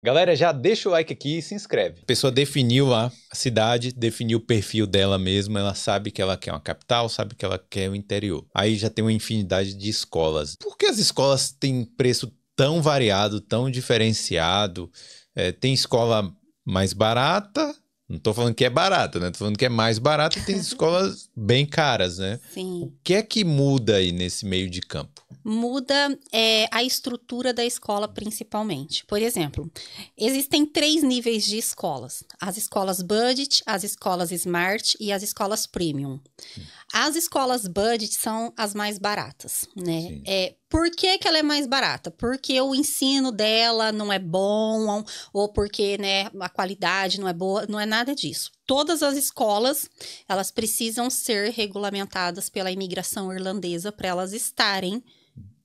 Galera, já deixa o like aqui e se inscreve. A pessoa definiu a cidade, definiu o perfil dela mesma, ela sabe que ela quer uma capital, sabe que ela quer o interior. Aí já tem uma infinidade de escolas. Por que as escolas têm preço tão variado, tão diferenciado? É, tem escola mais barata, não estou falando que é barato, né? Tô falando que é mais barato e tem escolas bem caras, né? Sim. O que é que muda aí nesse meio de campo? Muda é, a estrutura da escola, principalmente. Por exemplo, existem três níveis de escolas: as escolas budget, as escolas smart e as escolas premium. Hum. As escolas budget são as mais baratas, né? É, por que, que, ela é mais barata? Porque o ensino dela não é bom, ou porque né, a qualidade não é boa, não é nada disso. Todas as escolas, elas precisam ser regulamentadas pela imigração irlandesa para elas estarem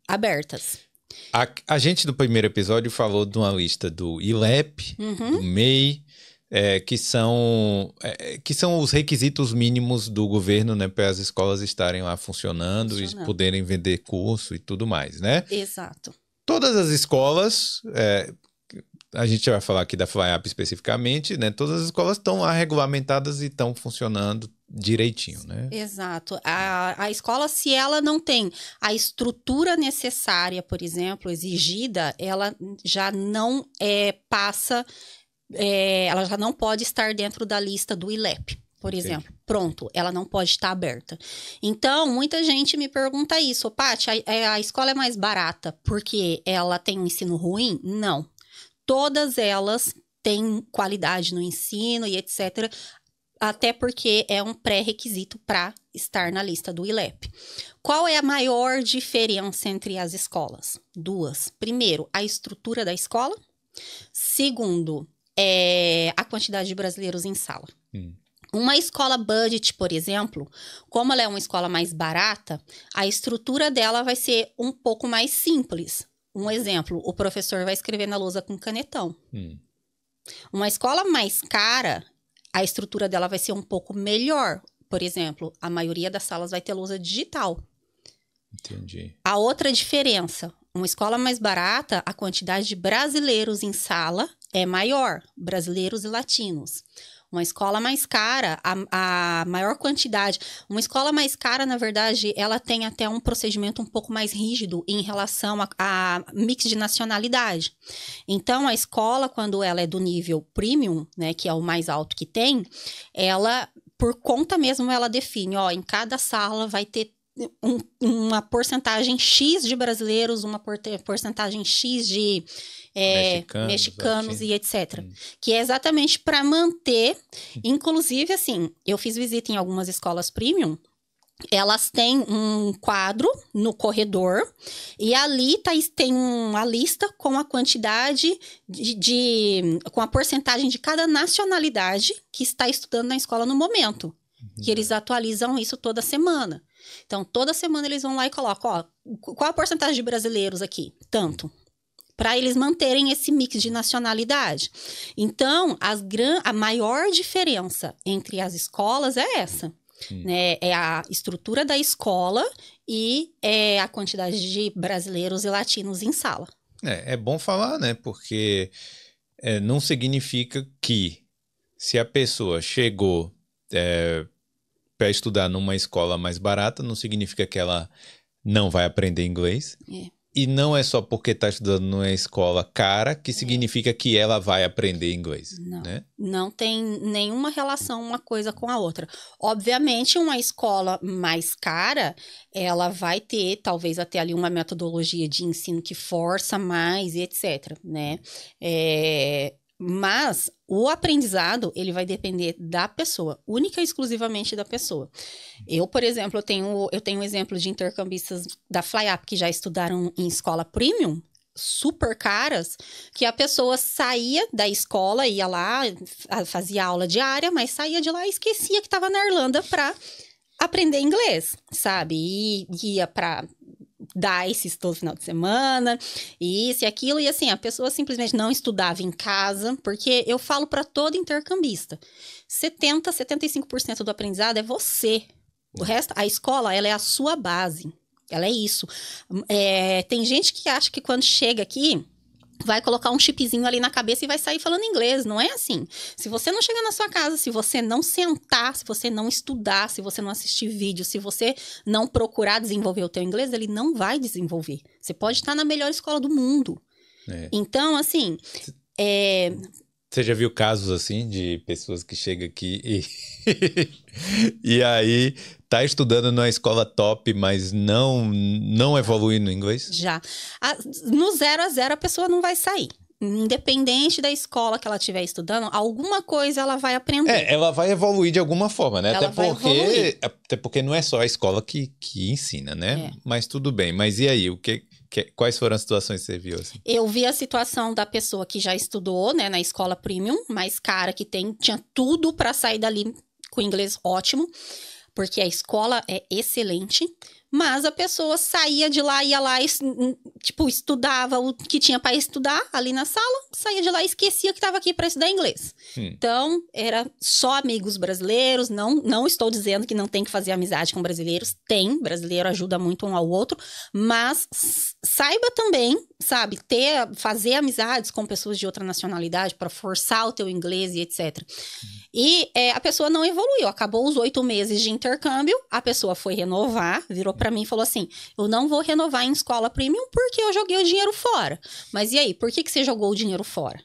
abertas. A, a, gente, no primeiro episódio, falou de uma lista do ILEP, uhum. do MEI, é, que, são, é, é, que são os requisitos mínimos do governo né, para as escolas estarem lá funcionando, funcionando e poderem vender curso e tudo mais, né? Exato. Todas as escolas, é, a gente vai falar aqui da FlyApp especificamente, né? Todas as escolas estão lá regulamentadas e estão funcionando direitinho, né? Exato. A, a escola, se ela não tem a estrutura necessária, por exemplo, exigida, ela já não é, passa é, ela já não pode estar dentro da lista do ILEP, por Entendi. exemplo. Pronto, ela não pode estar aberta. Então, muita gente me pergunta isso, Paty, a, é, a escola é mais barata porque ela tem um ensino ruim? Não. Todas elas têm qualidade no ensino e etc até porque é um pré-requisito para estar na lista do ILEP. Qual é a maior diferença entre as escolas? Duas. Primeiro, a estrutura da escola. Segundo, é, a quantidade de brasileiros em sala. Hum. Uma escola budget, por exemplo, como ela é uma escola mais barata, a estrutura dela vai ser um pouco mais simples. Um exemplo, o professor vai escrever na lousa com canetão. Hum. Uma escola mais cara, a estrutura dela vai ser um pouco melhor. Por exemplo, a maioria das salas vai ter lousa digital. Entendi. A outra diferença, uma escola mais barata, a quantidade de brasileiros em sala é maior, brasileiros e latinos. Uma escola mais cara, a, a, maior quantidade. Uma escola mais cara, na verdade, ela tem até um procedimento um pouco mais rígido em relação a, a mix de nacionalidade. Então, a escola, quando ela é do nível premium, né, que é o mais alto que tem, ela, por conta mesmo, ela define: ó, em cada sala vai ter um, uma porcentagem X de brasileiros, uma porcentagem X de é, mexicanos, mexicanos assim. e etc. Hum. Que é exatamente para manter. Inclusive, assim, eu fiz visita em algumas escolas premium elas têm um quadro no corredor e ali tá, tem uma lista com a quantidade de, de, com a porcentagem de cada nacionalidade que está estudando na escola no momento. Uhum. Que eles atualizam isso toda semana. Então, toda semana eles vão lá e colocam, ó, qual a porcentagem de brasileiros aqui? Tanto. Para eles manterem esse mix de nacionalidade. Então, as gran... a maior diferença entre as escolas é essa. Hum. Né? É a estrutura da escola e é a quantidade de brasileiros e latinos em sala. É, é bom falar, né? Porque é, não significa que se a pessoa chegou é, para estudar numa escola mais barata não significa que ela não vai aprender inglês. É. E não é só porque está estudando numa escola cara que é. significa que ela vai aprender inglês. Não, né? não tem nenhuma relação uma coisa com a outra. Obviamente, uma escola mais cara, ela vai ter talvez até ali uma metodologia de ensino que força mais, etc. Né? É, mas o aprendizado, ele vai depender da pessoa, única e exclusivamente da pessoa. Eu, por exemplo, eu tenho, eu tenho um exemplo de intercambistas da FlyUp que já estudaram em escola premium, super caras, que a pessoa saía da escola, ia lá, fazia aula diária, mas saía de lá e esquecia que estava na Irlanda para aprender inglês, sabe? E ia para DICE todo final de semana, e isso e aquilo. E assim, a pessoa simplesmente não estudava em casa, porque eu falo para todo intercambista: 70, 75% do aprendizado é você. O resto, a escola, ela é a sua base. Ela é isso. É, tem gente que acha que quando chega aqui, vai colocar um chipzinho ali na cabeça e vai sair falando inglês. Não é assim. Se você não chegar na sua casa, se você não sentar, se você não estudar, se você não assistir vídeo, se você não procurar desenvolver o teu inglês, ele não vai desenvolver. Você pode estar na melhor escola do mundo. É. Então, assim, é... Você já viu casos assim de pessoas que chegam aqui e, e aí está estudando numa escola top, mas não não evolui no inglês? Já. A, no zero a zero a pessoa não vai sair. Independente da escola que ela estiver estudando, alguma coisa ela vai aprender. É, ela vai evoluir de alguma forma, né? Ela até porque, evoluir. É, até porque não é só a escola que, que ensina, né? É. Mas tudo bem. Mas e aí, o que, que, quais foram as situações que você viu? Assim? Eu vi a situação da pessoa que já estudou, né, na escola premium, mais cara que tem, tinha tudo para sair dali com inglês ótimo porque a escola é excelente, mas a pessoa saía de lá, ia lá, tipo, estudava o que tinha para estudar ali na sala, saía de lá e esquecia que estava aqui para estudar inglês. Hum. Então, era só amigos brasileiros, não, não estou dizendo que não tem que fazer amizade com brasileiros, tem, brasileiro ajuda muito um ao outro, mas saiba também, sabe, ter, fazer amizades com pessoas de outra nacionalidade para forçar o teu inglês e etc. Hum. E é, a pessoa não evoluiu. Acabou os oito meses de intercâmbio, a pessoa foi renovar, virou para mim e falou assim: Eu não vou renovar em escola premium porque eu joguei o dinheiro fora. Mas e aí, por que, que você jogou o dinheiro fora?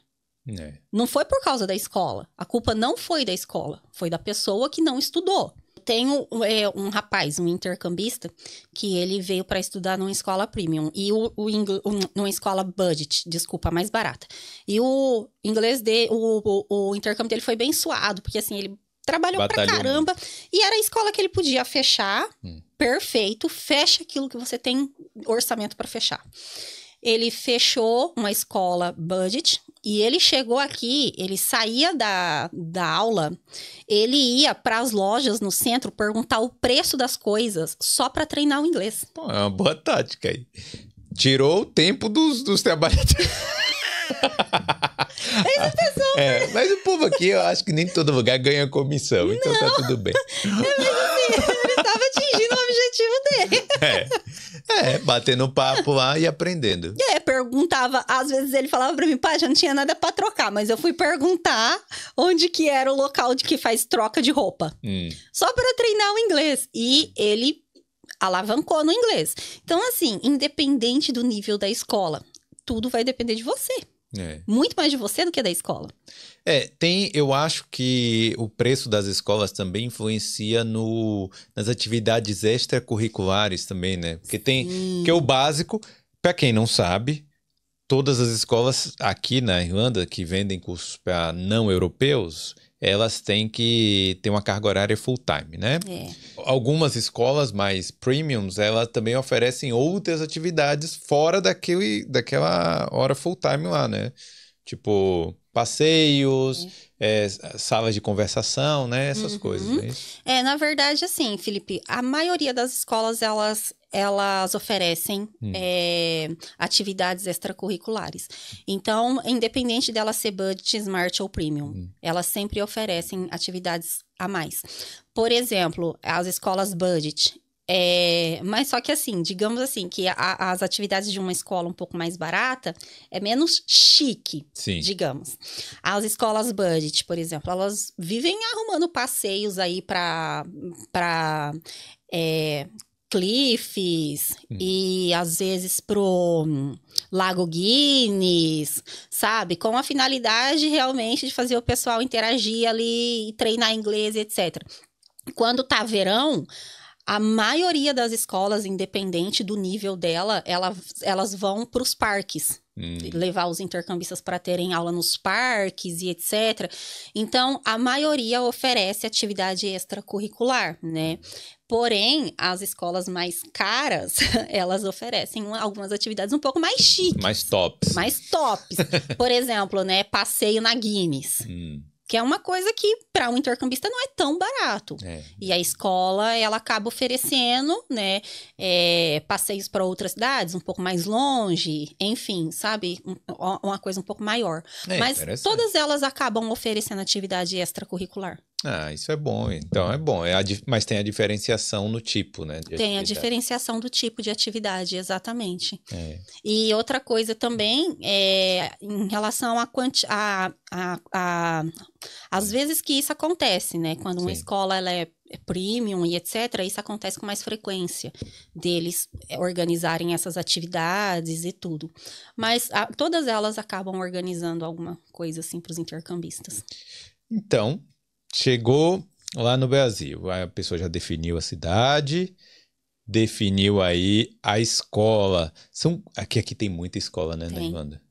É. Não foi por causa da escola. A culpa não foi da escola, foi da pessoa que não estudou tenho é, um rapaz, um intercambista, que ele veio para estudar numa escola premium e o, o, o, numa escola budget, desculpa, mais barata. E o inglês dele, o, o, o intercâmbio dele foi bem suado, porque assim, ele trabalhou Batalhão. pra caramba. E era a escola que ele podia fechar. Hum. Perfeito. Fecha aquilo que você tem orçamento para fechar ele fechou uma escola budget e ele chegou aqui, ele saía da, da aula, ele ia para as lojas no centro perguntar o preço das coisas só para treinar o inglês. Pô, é uma boa tática aí. Tirou o tempo dos, dos trabalhadores. É, é, mas o povo aqui, eu acho que nem todo lugar ganha comissão, então tá tudo bem. É, mas assim, ele estava atingindo o objetivo dele. É. É, batendo papo lá e aprendendo. É, perguntava, às vezes ele falava para mim, pá, já não tinha nada para trocar, mas eu fui perguntar onde que era o local de que faz troca de roupa. Hum. Só para treinar o inglês. E ele alavancou no inglês. Então, assim, independente do nível da escola, tudo vai depender de você. É. Muito mais de você do que da escola. É, tem, eu acho que o preço das escolas também influencia no, nas atividades extracurriculares também, né? Porque tem Sim. que é o básico, para quem não sabe, todas as escolas aqui na Irlanda que vendem cursos para não europeus, elas têm que ter uma carga horária full time, né? É. Algumas escolas mais premiums, elas também oferecem outras atividades fora daquele, daquela hora full time lá, né? Tipo, passeios, é. É, salas de conversação, né? Essas uhum. coisas. Né? É, na verdade, assim, Felipe, a maioria das escolas, elas elas oferecem hum. é, atividades extracurriculares. Então, independente dela ser budget, smart ou premium, hum. elas sempre oferecem atividades a mais. Por exemplo, as escolas budget, é, mas só que assim, digamos assim, que a, as atividades de uma escola um pouco mais barata é menos chique, Sim. digamos. As escolas budget, por exemplo, elas vivem arrumando passeios aí para é, cliffs hum. e às vezes pro hum, Lago Guinness, sabe? Com a finalidade realmente de fazer o pessoal interagir ali, treinar inglês, etc. Quando tá verão, a maioria das escolas, independente do nível dela, ela, elas vão para os parques. Hum. Levar os intercambistas para terem aula nos parques e etc. Então, a maioria oferece atividade extracurricular, né? Porém, as escolas mais caras, elas oferecem algumas atividades um pouco mais chiques. Mais tops. Mais tops. Por exemplo, né? Passeio na Guinness. Hum que é uma coisa que para um intercambista não é tão barato. É. E a escola ela acaba oferecendo, né, é, passeios para outras cidades, um pouco mais longe, enfim, sabe, um, uma coisa um pouco maior. É, Mas todas elas acabam oferecendo atividade extracurricular. Ah, isso é bom. Então é bom. É a, mas tem a diferenciação no tipo, né? Tem a diferenciação do tipo de atividade, exatamente. É. E outra coisa também é em relação à quanti a, a, a, às é. vezes que isso acontece, né? Quando uma Sim. escola ela é, é premium e etc., isso acontece com mais frequência, deles é, organizarem essas atividades e tudo. Mas a, ah, todas elas acabam organizando alguma coisa assim para os intercambistas. Então, chegou lá no Brasil, a pessoa já definiu a cidade, definiu aí a escola. São aqui aqui tem muita escola, né, tem. Irlanda?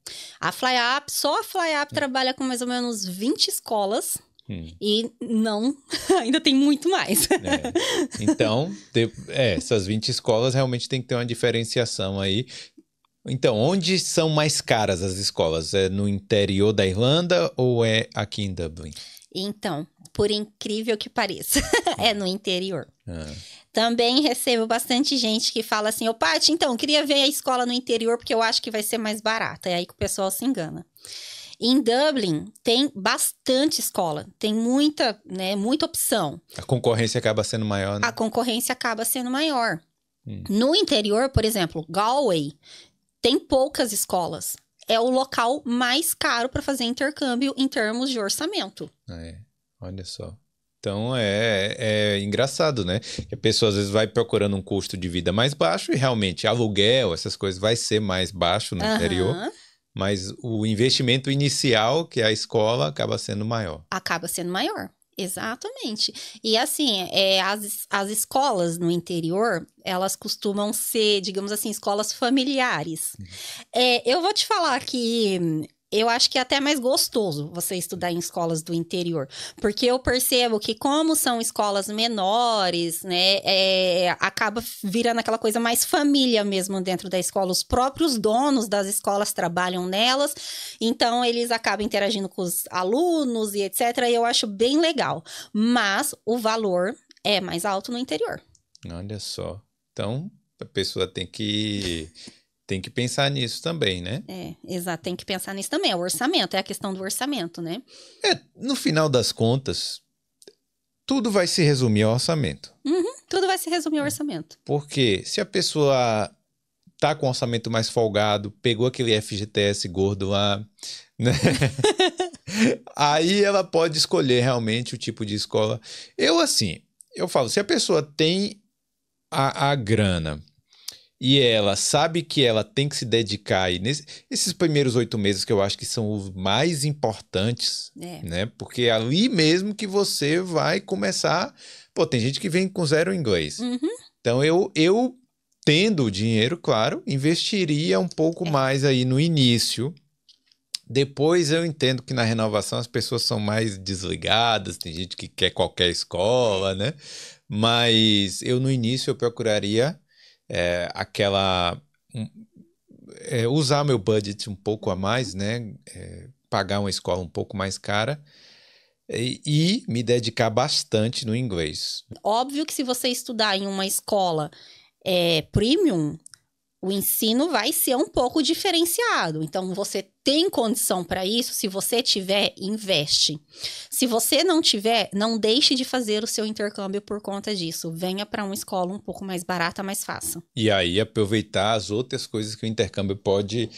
A FlyUp, só a FlyUp hum. trabalha com mais ou menos 20 escolas. Hum. E não, ainda tem muito mais. É. Então, é, essas 20 escolas realmente tem que ter uma diferenciação aí. Então, onde são mais caras as escolas? É no interior da Irlanda ou é aqui em Dublin? Então, por incrível que pareça, é no interior. É. Também recebo bastante gente que fala assim: Ô, Paty, então, queria ver a escola no interior porque eu acho que vai ser mais barata. É aí que o pessoal se engana. Em Dublin tem bastante escola, tem muita, né, muita opção. A concorrência acaba sendo maior, né? A concorrência acaba sendo maior. Hum. No interior, por exemplo, Galway tem poucas escolas. É o local mais caro para fazer intercâmbio em termos de orçamento. Ah, é. Olha só. Então é, é, é engraçado, né? Que a pessoa às vezes vai procurando um custo de vida mais baixo e realmente aluguel, essas coisas, vai ser mais baixo no uhum. interior. Mas o investimento inicial, que é a escola, acaba sendo maior. Acaba sendo maior. Exatamente. E assim, é, as, as escolas no interior, elas costumam ser, digamos assim, escolas familiares. Uhum. É, eu vou te falar que eu acho que é até mais gostoso você estudar em escolas do interior, porque eu percebo que como são escolas menores, né, é, acaba virando aquela coisa mais família mesmo dentro da escola. Os próprios donos das escolas trabalham nelas, então eles acabam interagindo com os alunos e etc. E eu acho bem legal, mas o valor é mais alto no interior. Olha só, então a pessoa tem que tem que pensar nisso também, né? É, exato, tem que pensar nisso também. É o orçamento, é a questão do orçamento, né? É, no final das contas, tudo vai se resumir ao orçamento. Uhum, tudo vai se resumir ao é. orçamento. Porque se a pessoa tá com o orçamento mais folgado, pegou aquele FGTS gordo lá, né? Aí ela pode escolher realmente o tipo de escola. Eu, assim, eu falo, se a pessoa tem a, a grana e ela sabe que ela tem que se dedicar e nesse, esses primeiros oito meses que eu acho que são os mais importantes, é. né? Porque é ali mesmo que você vai começar. Pô, tem gente que vem com zero inglês. Uhum. Então eu, eu tendo o dinheiro, claro, investiria um pouco é. mais aí no início. Depois eu entendo que na renovação as pessoas são mais desligadas, tem gente que quer qualquer escola, né? Mas eu no início eu procuraria é, aquela. É, usar meu budget um pouco a mais, né? É, pagar uma escola um pouco mais cara e, e me dedicar bastante no inglês. Óbvio que se você estudar em uma escola é, premium, o ensino vai ser um pouco diferenciado. Então, você tem condição para isso. Se você tiver, investe. Se você não tiver, não deixe de fazer o seu intercâmbio por conta disso. Venha para uma escola um pouco mais barata, mais fácil. E aí, aproveitar as outras coisas que o intercâmbio pode,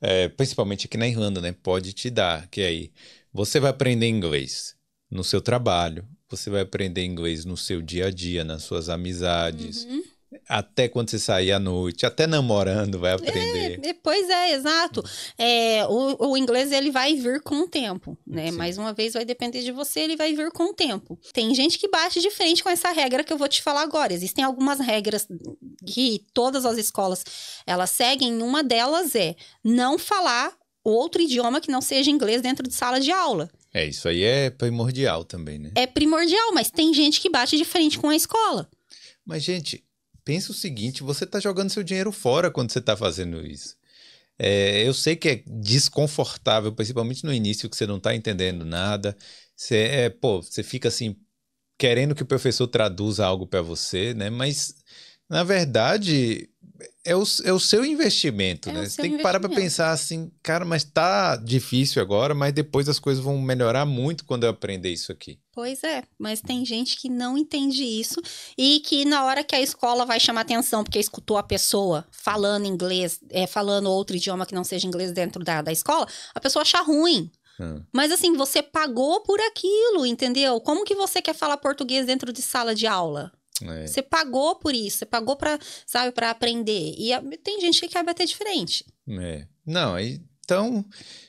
é, principalmente aqui na Irlanda, né? Pode te dar. Que é aí, você vai aprender inglês no seu trabalho. Você vai aprender inglês no seu dia a dia, nas suas amizades. Uhum até quando você sair à noite, até namorando vai aprender. É, pois é, exato. É, o, o, inglês ele vai vir com o tempo, né? Sim. Mais uma vez vai depender de você, ele vai vir com o tempo. Tem gente que bate de frente com essa regra que eu vou te falar agora. Existem algumas regras que todas as escolas elas seguem. Uma delas é não falar outro idioma que não seja inglês dentro de sala de aula. É, isso aí é primordial também, né? É primordial, mas tem gente que bate de frente com a escola. Mas, gente, pensa o seguinte: você está jogando seu dinheiro fora quando você está fazendo isso. É, eu sei que é desconfortável, principalmente no início, que você não está entendendo nada. Você, é, pô, você fica assim, querendo que o professor traduza algo para você, né? Mas, na verdade, é o, é o seu investimento, é né? Você tem que parar para pensar assim, cara, mas tá difícil agora, mas depois as coisas vão melhorar muito quando eu aprender isso aqui. Pois é, mas tem gente que não entende isso e que na hora que a escola vai chamar atenção, porque escutou a pessoa falando inglês, é, falando outro idioma que não seja inglês dentro da, da escola, a pessoa acha ruim. Hum. Mas assim, você pagou por aquilo, entendeu? Como que você quer falar português dentro de sala de aula? É. Você pagou por isso, você pagou para, sabe, para aprender. E tem gente que quer bater diferente É. Não, então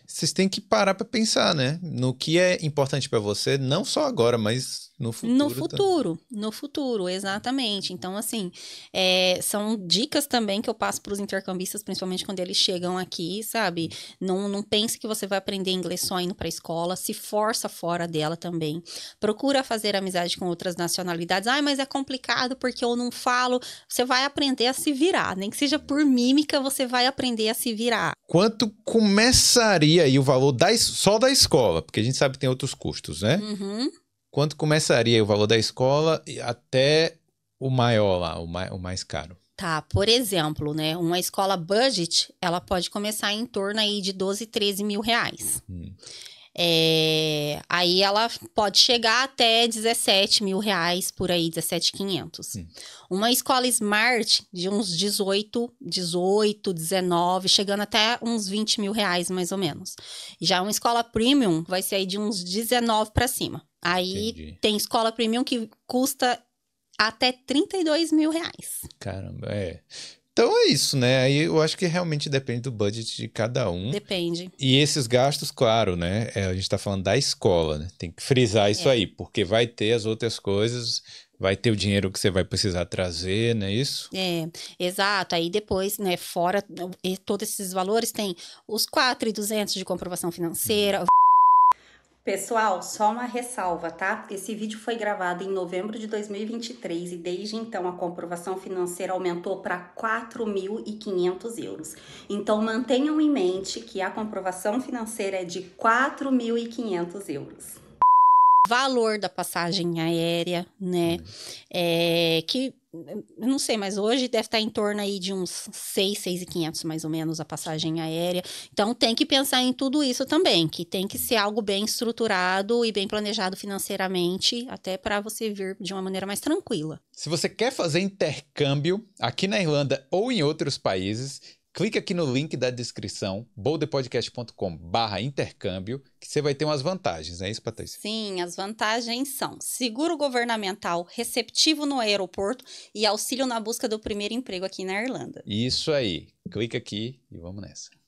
vocês têm que parar para pensar, né? No que é importante para você, não só agora, mas no futuro. No futuro, também. no futuro, exatamente. Então, assim, é, são dicas também que eu passo para os intercambistas, principalmente quando eles chegam aqui, sabe? Não, não pense que você vai aprender inglês só indo para escola, se força fora dela também. Procura fazer amizade com outras nacionalidades. Ai, ah, mas é complicado porque eu não falo. Você vai aprender a se virar, nem que seja por mímica, você vai aprender a se virar. Quanto começaria e aí o valor da, só da escola, porque a gente sabe que tem outros custos, né? Uhum. Quanto começaria o valor da escola até o maior lá, o mais, o mais caro? Tá, por exemplo, né? Uma escola budget, ela pode começar em torno aí de 12, 13 mil reais. Uhum. É, aí ela pode chegar até 17 mil reais, por aí, 17,500. Hum. Uma escola Smart de uns 18, 18, 19, chegando até uns 20 mil reais, mais ou menos. Já uma escola Premium vai ser aí de uns 19 para cima. Aí Entendi. tem escola Premium que custa até 32 mil reais. Caramba, é. Então é isso, né? Aí eu acho que realmente depende do budget de cada um. Depende. E esses gastos, claro, né? É, a gente está falando da escola, né? Tem que frisar isso é. aí, porque vai ter as outras coisas, vai ter o dinheiro que você vai precisar trazer, não é isso? É, exato. Aí depois, né, fora todos esses valores, tem os 4,200 de comprovação financeira. Hum Pessoal, só uma ressalva, tá? Esse vídeo foi gravado em novembro de 2023 e desde então a comprovação financeira aumentou para 4.500 euros. Então mantenham em mente que a comprovação financeira é de 4.500 euros. Valor da passagem aérea, né? É, que não sei, mas hoje deve estar tá em torno aí de uns 6, 6,500 mais ou menos a passagem aérea. Então tem que pensar em tudo isso também, que tem que ser algo bem estruturado e bem planejado financeiramente, até para você vir de uma maneira mais tranquila. Se você quer fazer intercâmbio aqui na Irlanda ou em outros países, Clique aqui no link da descrição, boldepodcast.com barra intercâmbio, que você vai ter umas vantagens, né? é isso, Patrícia? Sim, as vantagens são seguro governamental, receptivo no aeroporto e auxílio na busca do primeiro emprego aqui na Irlanda. Isso aí. Clica aqui e vamos nessa.